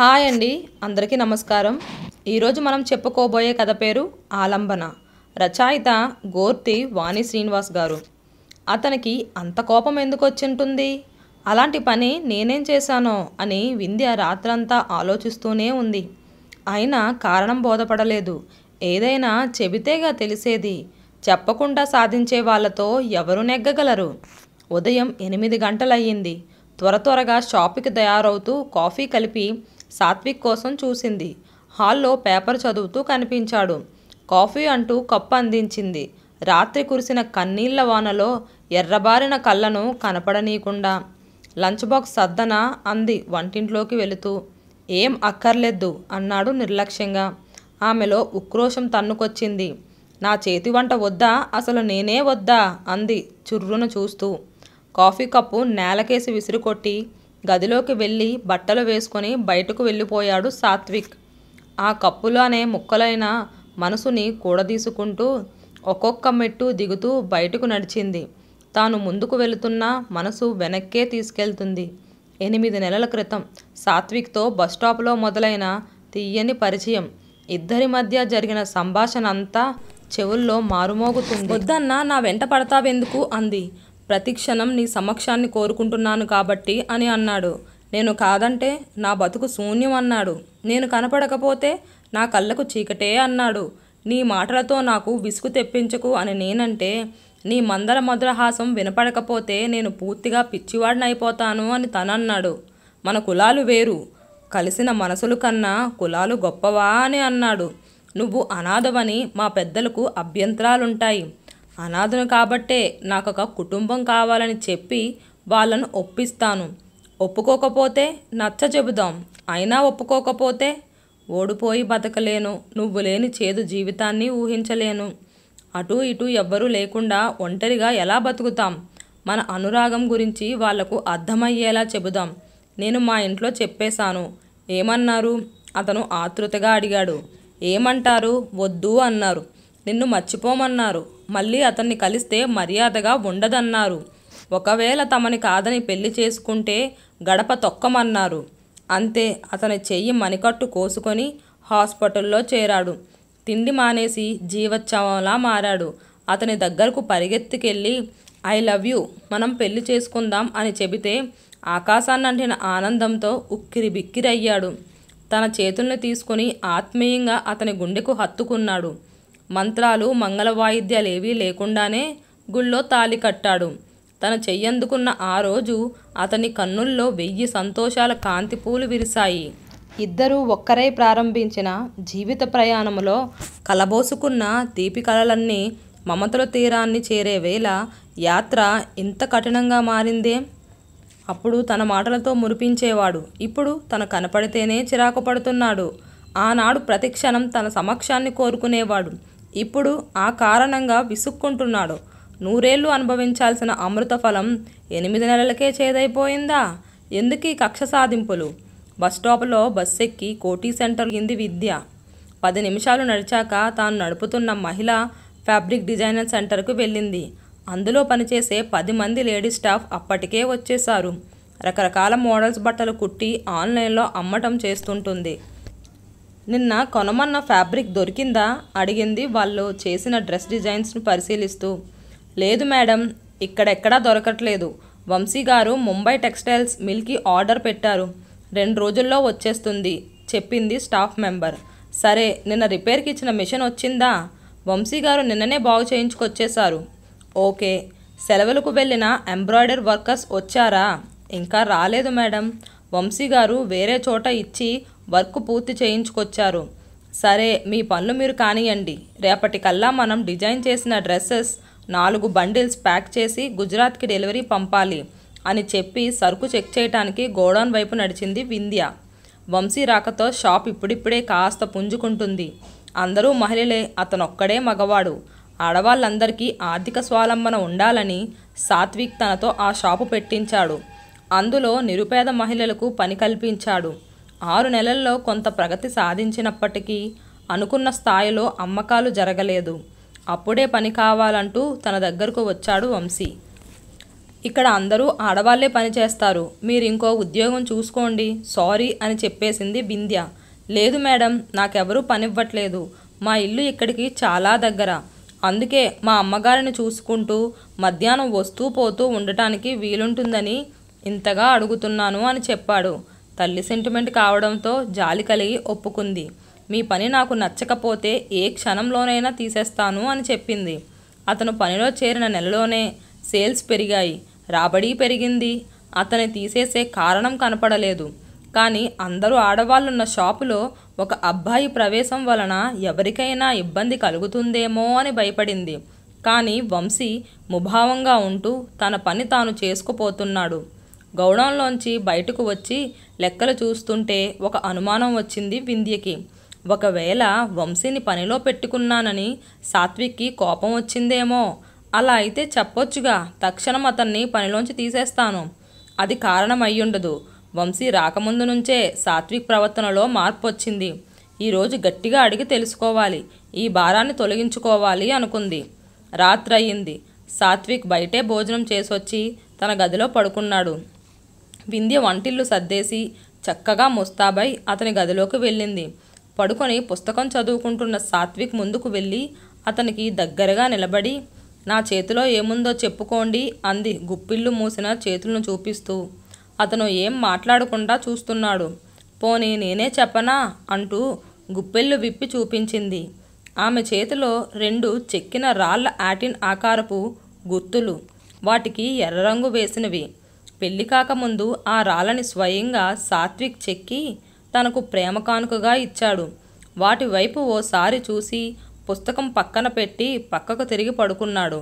hi అండి అందరికీ నమస్కారం ఈరోజు మనం చెప్పుకోబోయే కథ పేరు ఆలంబన రచయిత గోర్తి వాణి శ్రీనివాస్ గారు అతనికి అంత కోపం ఎందుకు వచ్చింటుంది అలాంటి పని నేనేం చేశానో అని వింధ్య రాత్రంతా ఆలోచిస్తూనే ఉంది అయినా కారణం బోధపడలేదు ఏదైనా చెబితేగా తెలిసేది చెప్పకుండా సాధించే వాళ్ళతో ఎవరు నెగ్గగలరు ఉదయం ఎనిమిది గంటలయ్యింది త్వర త్వరగా షాపుకి తయారవుతూ కాఫీ కలిపి సాత్విక్ కోసం చూసింది హాల్లో పేపర్ చదువుతూ కనిపించాడు కాఫీ అంటూ కప్పు అందించింది రాత్రి కురిసిన కన్నీళ్ల వానలో ఎర్రబారిన కళ్ళను కనపడనీయకుండా లంచ్ బాక్స్ సద్దన అంది వంటింట్లోకి వెళుతూ ఏం అక్కర్లేదు అన్నాడు నిర్లక్ష్యంగా ఆమెలో ఉక్రోషం తన్నుకొచ్చింది నా చేతి వంట వద్దా అసలు నేనే వద్దా అంది చుర్రును చూస్తూ కాఫీ కప్పు నేలకేసి విసిరుకొట్టి గదిలోకి వెళ్ళి బట్టలు వేసుకొని బయటకు వెళ్ళిపోయాడు సాత్విక్ ఆ కప్పులోనే ముక్కలైన మనసుని కూడదీసుకుంటూ ఒక్కొక్క మెట్టు దిగుతూ బయటకు నడిచింది తాను ముందుకు వెళుతున్నా మనసు వెనక్కే తీసుకెళ్తుంది ఎనిమిది నెలల క్రితం సాత్విక్తో బస్టాప్లో మొదలైన తీయని పరిచయం ఇద్దరి మధ్య జరిగిన సంభాషణ అంతా చెవుల్లో మారుమోగుతుంది వద్దన్నా నా వెంట పడతావెందుకు అంది ప్రతిక్షణం నీ సమక్షాన్ని కోరుకుంటున్నాను కాబట్టి అని అన్నాడు నేను కాదంటే నా బతుకు శూన్యం అన్నాడు నేను కనపడకపోతే నా కళ్ళకు చీకటే అన్నాడు నీ మాటలతో నాకు విసుగు తెప్పించకు అని నేనంటే నీ మందర మధురహాసం వినపడకపోతే నేను పూర్తిగా పిచ్చివాడినైపోతాను అని తనన్నాడు మన కులాలు వేరు కలిసిన మనసులు కన్నా కులాలు గొప్పవా అని అన్నాడు నువ్వు అనాథవని మా పెద్దలకు అభ్యంతరాలుంటాయి అనాథను కాబట్టే నాకు ఒక కుటుంబం కావాలని చెప్పి వాళ్ళను ఒప్పిస్తాను ఒప్పుకోకపోతే నచ్చ చెబుదాం అయినా ఒప్పుకోకపోతే ఓడిపోయి బతకలేను నువ్వు లేని చేదు జీవితాన్ని ఊహించలేను అటు ఇటు ఎవ్వరూ లేకుండా ఒంటరిగా ఎలా బతుకుతాం మన అనురాగం గురించి వాళ్లకు అర్థమయ్యేలా చెబుదాం నేను మా ఇంట్లో చెప్పేశాను ఏమన్నారు అతను ఆతృతగా అడిగాడు ఏమంటారు వద్దు అన్నారు నిన్ను మర్చిపోమన్నారు మళ్ళీ అతన్ని కలిస్తే మర్యాదగా ఉండదన్నారు ఒకవేళ తమని కాదని పెళ్లి చేసుకుంటే గడప తొక్కమన్నారు అంతే అతని చెయ్యి మణికట్టు కోసుకొని హాస్పిటల్లో చేరాడు తిండి మానేసి జీవోత్సవంలా మారాడు అతని దగ్గరకు పరిగెత్తుకెళ్ళి ఐ లవ్ యూ మనం పెళ్లి చేసుకుందాం అని చెబితే ఆకాశాన్ని అంటిన ఆనందంతో ఉక్కిరి బిక్కిరయ్యాడు తన చేతుల్ని తీసుకుని ఆత్మీయంగా అతని గుండెకు హత్తుకున్నాడు మంత్రాలు మంగళవాయిద్యాలేవీ లేకుండానే గుళ్ళో తాలి కట్టాడు తను చెయ్యందుకున్న ఆ రోజు అతని కన్నుల్లో వెయ్యి సంతోషాల కాంతి పూలు విరిశాయి ఇద్దరూ ఒక్కరై ప్రారంభించిన జీవిత ప్రయాణంలో కలబోసుకున్న తీపి కలలన్నీ మమతల తీరాన్ని చేరే వేళ యాత్ర ఇంత కఠినంగా మారిందే అప్పుడు తన మాటలతో మురిపించేవాడు ఇప్పుడు తన కనపడితేనే చిరాకు పడుతున్నాడు ఆనాడు ప్రతిక్షణం తన సమక్షాన్ని కోరుకునేవాడు ఇప్పుడు ఆ కారణంగా విసుక్కుంటున్నాడు నూరేళ్లు అనుభవించాల్సిన అమృత ఫలం ఎనిమిది నెలలకే చేదైపోయిందా ఎందుకీ కక్ష సాధింపులు బస్టాప్లో బస్ ఎక్కి కోటీ సెంటర్ ఇంది విద్య పది నిమిషాలు నడిచాక తాను నడుపుతున్న మహిళ ఫ్యాబ్రిక్ డిజైనర్ సెంటర్కు వెళ్ళింది అందులో పనిచేసే పది మంది లేడీ స్టాఫ్ అప్పటికే వచ్చేశారు రకరకాల మోడల్స్ బట్టలు కుట్టి ఆన్లైన్లో అమ్మటం చేస్తుంటుంది నిన్న కొనమన్న ఫ్యాబ్రిక్ దొరికిందా అడిగింది వాళ్ళు చేసిన డ్రెస్ డిజైన్స్ను పరిశీలిస్తూ లేదు మేడం ఇక్కడెక్కడా దొరకట్లేదు వంశీ గారు ముంబై టెక్స్టైల్స్ మిల్కి ఆర్డర్ పెట్టారు రెండు రోజుల్లో వచ్చేస్తుంది చెప్పింది స్టాఫ్ మెంబర్ సరే నిన్న రిపేర్కి ఇచ్చిన మిషన్ వచ్చిందా వంశీ గారు నిన్ననే బాగు చేయించుకొచ్చేశారు ఓకే సెలవులకు వెళ్ళిన ఎంబ్రాయిడరీ వర్కర్స్ వచ్చారా ఇంకా రాలేదు మేడం వంశీ గారు వేరే చోట ఇచ్చి వర్క్ పూర్తి చేయించుకొచ్చారు సరే మీ పనులు మీరు కానియండి రేపటికల్లా మనం డిజైన్ చేసిన డ్రెస్సెస్ నాలుగు బండిల్స్ ప్యాక్ చేసి గుజరాత్కి డెలివరీ పంపాలి అని చెప్పి సరుకు చెక్ చేయటానికి గోడౌన్ వైపు నడిచింది వింధ్య వంశీ రాకతో షాప్ ఇప్పుడిప్పుడే కాస్త పుంజుకుంటుంది అందరూ మహిళలే అతనొక్కడే మగవాడు ఆడవాళ్ళందరికీ ఆర్థిక స్వాలంబన ఉండాలని సాత్విక్ తనతో ఆ షాపు పెట్టించాడు అందులో నిరుపేద మహిళలకు పని కల్పించాడు ఆరు నెలల్లో కొంత ప్రగతి సాధించినప్పటికీ అనుకున్న స్థాయిలో అమ్మకాలు జరగలేదు అప్పుడే పని కావాలంటూ తన దగ్గరకు వచ్చాడు వంశీ ఇక్కడ అందరూ ఆడవాళ్లే పనిచేస్తారు మీరు ఇంకో ఉద్యోగం చూసుకోండి సారీ అని చెప్పేసింది బింద్య లేదు మేడం నాకెవరూ పనివ్వట్లేదు మా ఇల్లు ఇక్కడికి చాలా దగ్గర అందుకే మా అమ్మగారిని చూసుకుంటూ మధ్యాహ్నం వస్తూ పోతూ ఉండటానికి వీలుంటుందని ఇంతగా అడుగుతున్నాను అని చెప్పాడు తల్లి సెంటిమెంట్ కావడంతో జాలి కలిగి ఒప్పుకుంది మీ పని నాకు నచ్చకపోతే ఏ క్షణంలోనైనా తీసేస్తాను అని చెప్పింది అతను పనిలో చేరిన నెలలోనే సేల్స్ పెరిగాయి రాబడి పెరిగింది అతని తీసేసే కారణం కనపడలేదు కానీ అందరూ ఆడవాళ్ళున్న షాపులో ఒక అబ్బాయి ప్రవేశం వలన ఎవరికైనా ఇబ్బంది కలుగుతుందేమో అని భయపడింది కానీ వంశీ ముభావంగా ఉంటూ తన పని తాను చేసుకుపోతున్నాడు గౌడంలోంచి బయటకు వచ్చి లెక్కలు చూస్తుంటే ఒక అనుమానం వచ్చింది వింధ్యకి ఒకవేళ వంశీని పనిలో పెట్టుకున్నానని సాత్విక్కి కోపం వచ్చిందేమో అలా అయితే చెప్పొచ్చుగా తక్షణం అతన్ని పనిలోంచి తీసేస్తాను అది కారణం అయ్యుండదు వంశీ రాకముందు నుంచే సాత్విక్ ప్రవర్తనలో మార్పు వచ్చింది ఈరోజు గట్టిగా అడిగి తెలుసుకోవాలి ఈ భారాన్ని తొలగించుకోవాలి అనుకుంది రాత్రయింది సాత్విక్ బయటే భోజనం చేసొచ్చి తన గదిలో పడుకున్నాడు వింధ్య వంటిల్లు సర్దేసి చక్కగా ముస్తాబై అతని గదిలోకి వెళ్ళింది పడుకొని పుస్తకం చదువుకుంటున్న సాత్విక్ ముందుకు వెళ్ళి అతనికి దగ్గరగా నిలబడి నా చేతిలో ఏముందో చెప్పుకోండి అంది గుప్పిళ్ళు మూసిన చేతులను చూపిస్తూ అతను ఏం మాట్లాడకుండా చూస్తున్నాడు పోనీ నేనే చెప్పనా అంటూ గుప్పెళ్ళు విప్పి చూపించింది ఆమె చేతిలో రెండు చెక్కిన రాళ్ల యాటిన్ ఆకారపు గుర్తులు వాటికి ఎర్ర రంగు వేసినవి పెళ్లి కాకముందు ఆ రాళ్ళని స్వయంగా సాత్విక్ చెక్కి తనకు ప్రేమ కానుకగా ఇచ్చాడు వాటి వైపు ఓసారి చూసి పుస్తకం పక్కన పెట్టి పక్కకు తిరిగి పడుకున్నాడు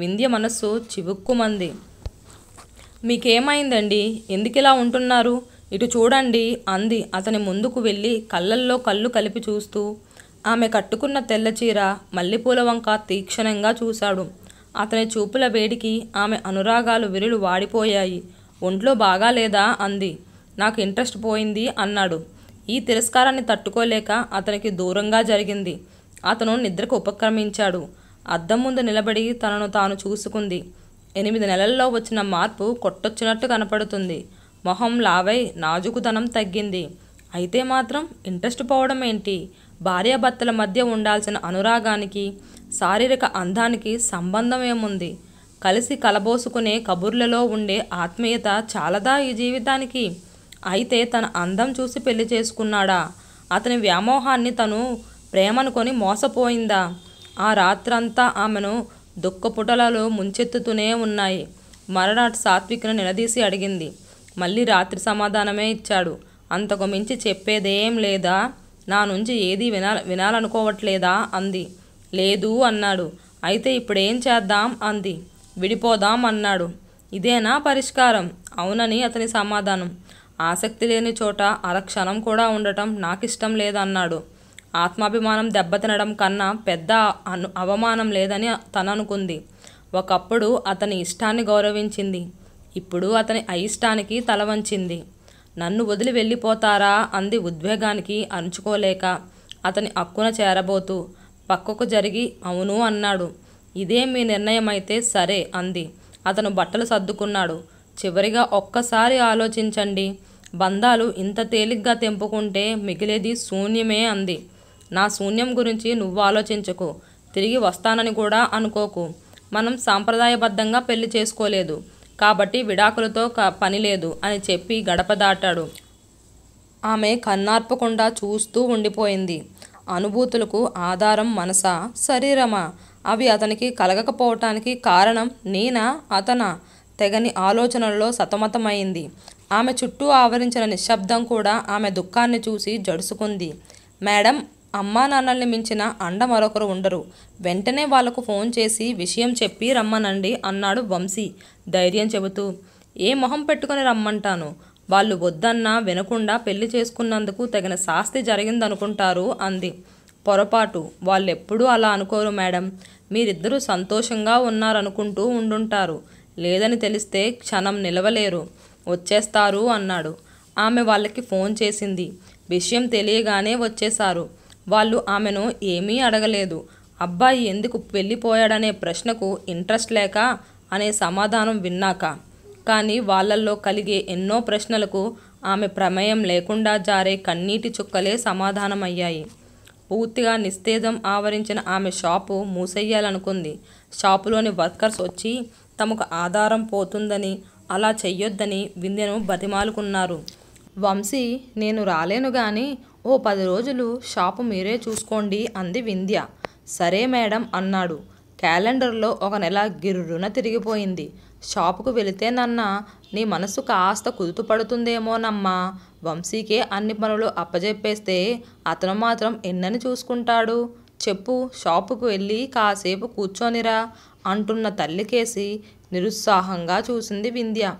వింధ్య మనస్సు చివుక్కుమంది మీకేమైందండి ఎందుకిలా ఉంటున్నారు ఇటు చూడండి అంది అతని ముందుకు వెళ్ళి కళ్ళల్లో కళ్ళు కలిపి చూస్తూ ఆమె కట్టుకున్న తెల్ల చీర మల్లెపూల వంక తీక్షణంగా చూశాడు అతని చూపుల వేడికి ఆమె అనురాగాలు విరులు వాడిపోయాయి ఒంట్లో బాగాలేదా అంది నాకు ఇంట్రెస్ట్ పోయింది అన్నాడు ఈ తిరస్కారాన్ని తట్టుకోలేక అతనికి దూరంగా జరిగింది అతను నిద్రకు ఉపక్రమించాడు అద్దం ముందు నిలబడి తనను తాను చూసుకుంది ఎనిమిది నెలల్లో వచ్చిన మార్పు కొట్టొచ్చినట్టు కనపడుతుంది మొహం లావై నాజుకుతనం తగ్గింది అయితే మాత్రం ఇంట్రెస్ట్ పోవడం ఏంటి భార్యాభర్తల మధ్య ఉండాల్సిన అనురాగానికి శారీరక అందానికి సంబంధం ఏముంది కలిసి కలబోసుకునే కబుర్లలో ఉండే ఆత్మీయత చాలదా ఈ జీవితానికి అయితే తన అందం చూసి పెళ్లి చేసుకున్నాడా అతని వ్యామోహాన్ని తను ప్రేమనుకొని మోసపోయిందా ఆ రాత్రంతా ఆమెను దుఃఖపుటలలో ముంచెత్తుతూనే ఉన్నాయి మరనాటి సాత్వికను నిలదీసి అడిగింది మళ్ళీ రాత్రి సమాధానమే ఇచ్చాడు అంతకు మించి చెప్పేదేం లేదా నా నుంచి ఏది వినాల వినాలనుకోవట్లేదా అంది లేదు అన్నాడు అయితే ఇప్పుడేం చేద్దాం అంది విడిపోదాం అన్నాడు ఇదేనా పరిష్కారం అవునని అతని సమాధానం ఆసక్తి లేని చోట అరక్షణం కూడా ఉండటం నాకిష్టం లేదన్నాడు ఆత్మాభిమానం దెబ్బతినడం కన్నా పెద్ద అను అవమానం లేదని తననుకుంది ఒకప్పుడు అతని ఇష్టాన్ని గౌరవించింది ఇప్పుడు అతని అయిష్టానికి తల వంచింది నన్ను వదిలి వెళ్ళిపోతారా అంది ఉద్వేగానికి అంచుకోలేక అతని అక్కున చేరబోతూ పక్కకు జరిగి అవును అన్నాడు ఇదే మీ నిర్ణయం అయితే సరే అంది అతను బట్టలు సర్దుకున్నాడు చివరిగా ఒక్కసారి ఆలోచించండి బంధాలు ఇంత తేలిగ్గా తెంపుకుంటే మిగిలేది శూన్యమే అంది నా శూన్యం గురించి నువ్వు ఆలోచించకు తిరిగి వస్తానని కూడా అనుకోకు మనం సాంప్రదాయబద్ధంగా పెళ్లి చేసుకోలేదు కాబట్టి విడాకులతో పని లేదు అని చెప్పి గడప దాటాడు ఆమె కన్నార్పకుండా చూస్తూ ఉండిపోయింది అనుభూతులకు ఆధారం మనసా శరీరమా అవి అతనికి కలగకపోవటానికి కారణం నీనా అతనా తెగని ఆలోచనల్లో సతమతమైంది ఆమె చుట్టూ ఆవరించిన నిశ్శబ్దం కూడా ఆమె దుఃఖాన్ని చూసి జడుసుకుంది మేడం అమ్మా నాన్నల్ని మించిన అండ మరొకరు ఉండరు వెంటనే వాళ్లకు ఫోన్ చేసి విషయం చెప్పి రమ్మనండి అన్నాడు వంశీ ధైర్యం చెబుతూ ఏ మొహం పెట్టుకుని రమ్మంటాను వాళ్ళు వద్దన్నా వినకుండా పెళ్లి చేసుకున్నందుకు తగిన శాస్తి జరిగిందనుకుంటారు అంది పొరపాటు వాళ్ళెప్పుడూ అలా అనుకోరు మేడం మీరిద్దరూ సంతోషంగా ఉన్నారనుకుంటూ ఉండుంటారు లేదని తెలిస్తే క్షణం నిలవలేరు వచ్చేస్తారు అన్నాడు ఆమె వాళ్ళకి ఫోన్ చేసింది విషయం తెలియగానే వచ్చేశారు వాళ్ళు ఆమెను ఏమీ అడగలేదు అబ్బాయి ఎందుకు వెళ్ళిపోయాడనే ప్రశ్నకు ఇంట్రెస్ట్ లేక అనే సమాధానం విన్నాక కానీ వాళ్ళల్లో కలిగే ఎన్నో ప్రశ్నలకు ఆమె ప్రమేయం లేకుండా జారే కన్నీటి చుక్కలే సమాధానమయ్యాయి పూర్తిగా నిస్తేజం ఆవరించిన ఆమె షాపు మూసేయాలనుకుంది షాపులోని వర్కర్స్ వచ్చి తమకు ఆధారం పోతుందని అలా చెయ్యొద్దని వింధ్యను బతిమాలుకున్నారు వంశీ నేను రాలేను కానీ ఓ పది రోజులు షాపు మీరే చూసుకోండి అంది వింధ్య సరే మేడం అన్నాడు క్యాలెండర్లో ఒక నెల గిర్రున తిరిగిపోయింది షాపుకు వెళితే వెళితేనన్నా నీ మనసు కాస్త కుదుటపడుతుందేమోనమ్మా వంశీకే అన్ని పనులు అప్పజెప్పేస్తే అతను మాత్రం ఎన్నని చూసుకుంటాడు చెప్పు షాపుకు వెళ్ళి కాసేపు కూర్చొనిరా అంటున్న తల్లికేసి నిరుత్సాహంగా చూసింది వింధ్య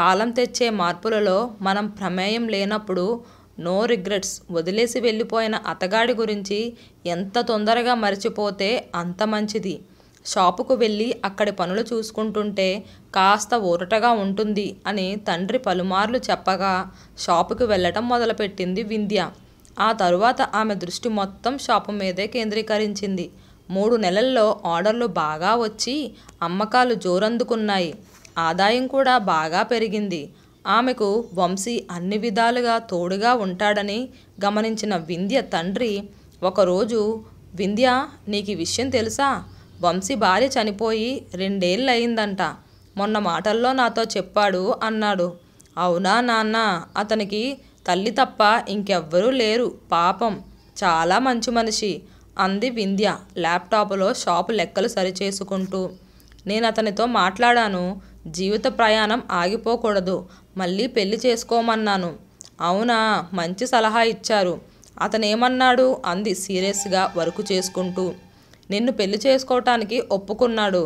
కాలం తెచ్చే మార్పులలో మనం ప్రమేయం లేనప్పుడు నో రిగ్రెట్స్ వదిలేసి వెళ్ళిపోయిన అతగాడి గురించి ఎంత తొందరగా మరచిపోతే అంత మంచిది షాపుకు వెళ్ళి అక్కడి పనులు చూసుకుంటుంటే కాస్త ఊరటగా ఉంటుంది అని తండ్రి పలుమార్లు చెప్పగా షాపుకు వెళ్ళటం మొదలుపెట్టింది వింధ్య ఆ తరువాత ఆమె దృష్టి మొత్తం షాపు మీదే కేంద్రీకరించింది మూడు నెలల్లో ఆర్డర్లు బాగా వచ్చి అమ్మకాలు జోరందుకున్నాయి ఆదాయం కూడా బాగా పెరిగింది ఆమెకు వంశీ అన్ని విధాలుగా తోడుగా ఉంటాడని గమనించిన వింధ్య తండ్రి ఒకరోజు వింధ్య నీకు విషయం తెలుసా వంశీ భార్య చనిపోయి రెండేళ్ళు అయిందంట మొన్న మాటల్లో నాతో చెప్పాడు అన్నాడు అవునా నాన్న అతనికి తల్లి తప్ప ఇంకెవ్వరూ లేరు పాపం చాలా మంచి మనిషి అంది వింధ్య ల్యాప్టాప్లో షాపు లెక్కలు సరిచేసుకుంటూ నేను అతనితో మాట్లాడాను జీవిత ప్రయాణం ఆగిపోకూడదు మళ్ళీ పెళ్లి చేసుకోమన్నాను అవునా మంచి సలహా ఇచ్చారు అతనేమన్నాడు అంది సీరియస్గా వర్క్ చేసుకుంటూ నిన్ను పెళ్లి చేసుకోవటానికి ఒప్పుకున్నాడు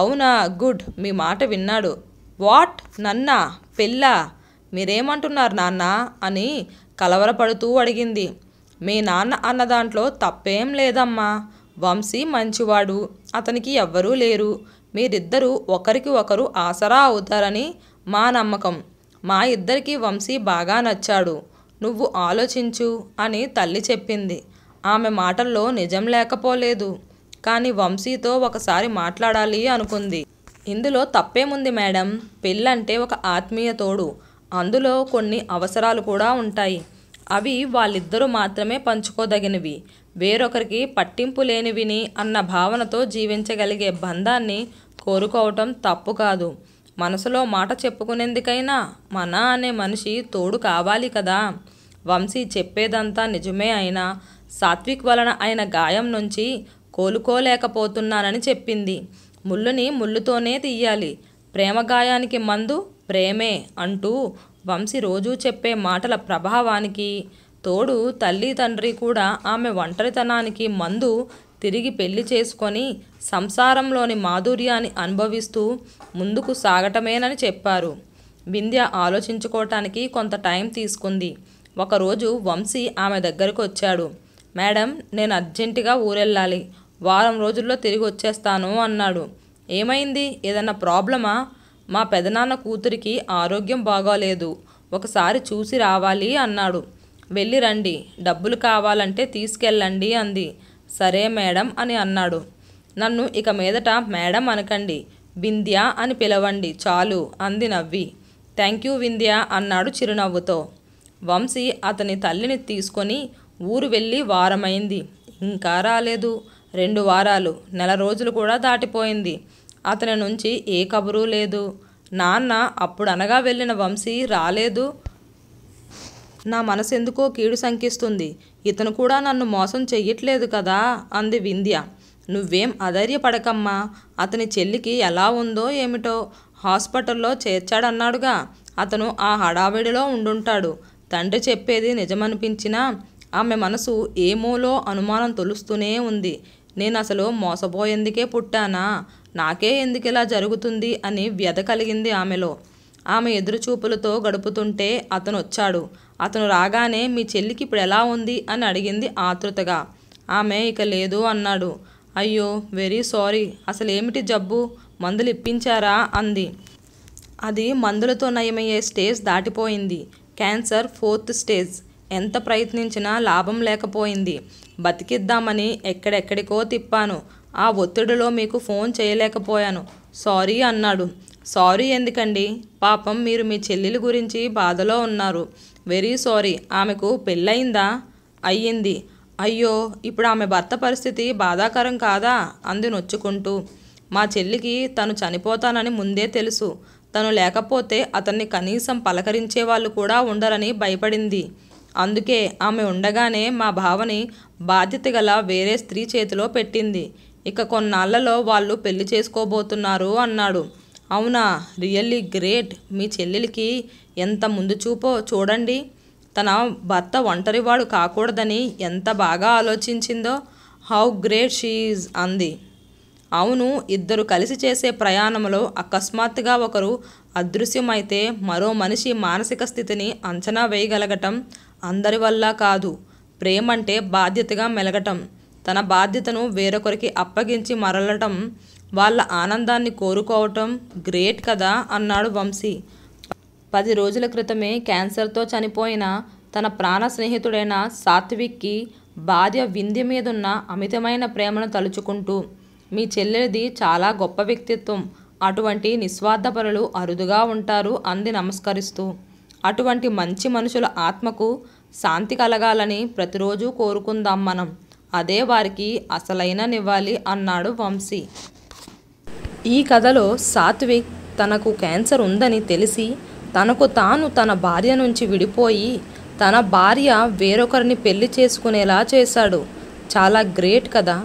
అవునా గుడ్ మీ మాట విన్నాడు వాట్ నన్నా పెళ్ళా మీరేమంటున్నారు నాన్న అని కలవరపడుతూ అడిగింది మీ నాన్న అన్న దాంట్లో తప్పేం లేదమ్మా వంశీ మంచివాడు అతనికి ఎవ్వరూ లేరు మీరిద్దరూ ఒకరికి ఒకరు ఆసరా అవుతారని మా నమ్మకం మా ఇద్దరికి వంశీ బాగా నచ్చాడు నువ్వు ఆలోచించు అని తల్లి చెప్పింది ఆమె మాటల్లో నిజం లేకపోలేదు కానీ వంశీతో ఒకసారి మాట్లాడాలి అనుకుంది ఇందులో తప్పేముంది మేడం పెళ్ళంటే ఒక ఆత్మీయ తోడు అందులో కొన్ని అవసరాలు కూడా ఉంటాయి అవి వాళ్ళిద్దరూ మాత్రమే పంచుకోదగినవి వేరొకరికి పట్టింపు లేనివిని అన్న భావనతో జీవించగలిగే బంధాన్ని కోరుకోవటం తప్పు కాదు మనసులో మాట చెప్పుకునేందుకైనా మన అనే మనిషి తోడు కావాలి కదా వంశీ చెప్పేదంతా నిజమే అయినా సాత్విక్ వలన అయిన గాయం నుంచి కోలుకోలేకపోతున్నానని చెప్పింది ముళ్ళుని ముళ్ళుతోనే తీయాలి ప్రేమగాయానికి మందు ప్రేమే అంటూ వంశీ రోజూ చెప్పే మాటల ప్రభావానికి తోడు తల్లి తండ్రి కూడా ఆమె ఒంటరితనానికి మందు తిరిగి పెళ్లి చేసుకొని సంసారంలోని మాధుర్యాన్ని అనుభవిస్తూ ముందుకు సాగటమేనని చెప్పారు బింద్య ఆలోచించుకోవటానికి కొంత టైం తీసుకుంది ఒకరోజు వంశీ ఆమె దగ్గరకు వచ్చాడు మేడం నేను అర్జెంటుగా ఊరెళ్ళాలి వారం రోజుల్లో తిరిగి వచ్చేస్తాను అన్నాడు ఏమైంది ఏదన్నా ప్రాబ్లమా మా పెదనాన్న కూతురికి ఆరోగ్యం బాగోలేదు ఒకసారి చూసి రావాలి అన్నాడు వెళ్ళి రండి డబ్బులు కావాలంటే తీసుకెళ్ళండి అంది సరే మేడం అని అన్నాడు నన్ను ఇక మీదట మేడం అనకండి బింద్యా అని పిలవండి చాలు అంది నవ్వి థ్యాంక్ యూ వింధ్య అన్నాడు చిరునవ్వుతో వంశీ అతని తల్లిని తీసుకొని ఊరు వెళ్ళి వారమైంది ఇంకా రాలేదు రెండు వారాలు నెల రోజులు కూడా దాటిపోయింది అతని నుంచి ఏ కబురు లేదు నాన్న అప్పుడు అనగా వెళ్ళిన వంశీ రాలేదు నా మనసు ఎందుకో కీడు శంకిస్తుంది ఇతను కూడా నన్ను మోసం చెయ్యట్లేదు కదా అంది వింధ్య నువ్వేం అధైర్యపడకమ్మా అతని చెల్లికి ఎలా ఉందో ఏమిటో హాస్పిటల్లో చేర్చాడన్నాడుగా అతను ఆ హడావిడిలో ఉండుంటాడు తండ్రి చెప్పేది నిజమనిపించినా ఆమె మనసు ఏమోలో అనుమానం తొలుస్తూనే ఉంది నేను అసలు మోసపోయేందుకే పుట్టానా నాకే ఎందుకు ఇలా జరుగుతుంది అని వ్యధ కలిగింది ఆమెలో ఆమె ఎదురుచూపులతో గడుపుతుంటే అతను వచ్చాడు అతను రాగానే మీ చెల్లికి ఇప్పుడు ఎలా ఉంది అని అడిగింది ఆతృతగా ఆమె ఇక లేదు అన్నాడు అయ్యో వెరీ సారీ అసలు ఏమిటి జబ్బు మందులు ఇప్పించారా అంది అది మందులతో నయమయ్యే స్టేజ్ దాటిపోయింది క్యాన్సర్ ఫోర్త్ స్టేజ్ ఎంత ప్రయత్నించినా లాభం లేకపోయింది బతికిద్దామని ఎక్కడెక్కడికో తిప్పాను ఆ ఒత్తిడిలో మీకు ఫోన్ చేయలేకపోయాను సారీ అన్నాడు సారీ ఎందుకండి పాపం మీరు మీ చెల్లెలి గురించి బాధలో ఉన్నారు వెరీ సారీ ఆమెకు పెళ్ళయిందా అయ్యింది అయ్యో ఇప్పుడు ఆమె భర్త పరిస్థితి బాధాకరం కాదా అంది నొచ్చుకుంటూ మా చెల్లికి తను చనిపోతానని ముందే తెలుసు తను లేకపోతే అతన్ని కనీసం పలకరించేవాళ్ళు కూడా ఉండరని భయపడింది అందుకే ఆమె ఉండగానే మా భావని బాధ్యత గల వేరే స్త్రీ చేతిలో పెట్టింది ఇక కొన్నాళ్లలో వాళ్ళు పెళ్లి చేసుకోబోతున్నారు అన్నాడు అవునా రియల్లీ గ్రేట్ మీ చెల్లెలికి ఎంత ముందు చూపో చూడండి తన భర్త ఒంటరివాడు కాకూడదని ఎంత బాగా ఆలోచించిందో హౌ గ్రేట్ షీఈ్ అంది అవును ఇద్దరు కలిసి చేసే ప్రయాణంలో అకస్మాత్తుగా ఒకరు అదృశ్యమైతే మరో మనిషి మానసిక స్థితిని అంచనా వేయగలగటం అందరి వల్ల కాదు ప్రేమంటే బాధ్యతగా మెలగటం తన బాధ్యతను వేరొకరికి అప్పగించి మరలటం వాళ్ళ ఆనందాన్ని కోరుకోవటం గ్రేట్ కదా అన్నాడు వంశీ పది రోజుల క్రితమే క్యాన్సర్తో చనిపోయిన తన ప్రాణ స్నేహితుడైన సాత్విక్కి భార్య వింధ్య మీదున్న అమితమైన ప్రేమను తలుచుకుంటూ మీ చెల్లెలిది చాలా గొప్ప వ్యక్తిత్వం అటువంటి నిస్వార్థపరులు అరుదుగా ఉంటారు అంది నమస్కరిస్తూ అటువంటి మంచి మనుషుల ఆత్మకు శాంతి కలగాలని ప్రతిరోజు కోరుకుందాం మనం అదే వారికి అసలైన నివ్వాలి అన్నాడు వంశీ ఈ కథలో సాత్విక్ తనకు క్యాన్సర్ ఉందని తెలిసి తనకు తాను తన భార్య నుంచి విడిపోయి తన భార్య వేరొకరిని పెళ్లి చేసుకునేలా చేశాడు చాలా గ్రేట్ కదా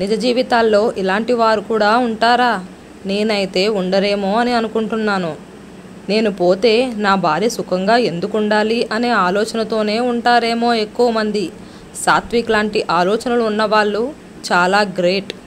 నిజ జీవితాల్లో ఇలాంటి వారు కూడా ఉంటారా నేనైతే ఉండరేమో అని అనుకుంటున్నాను నేను పోతే నా భార్య సుఖంగా ఎందుకు ఉండాలి అనే ఆలోచనతోనే ఉంటారేమో ఎక్కువ మంది సాత్విక్ లాంటి ఆలోచనలు ఉన్నవాళ్ళు చాలా గ్రేట్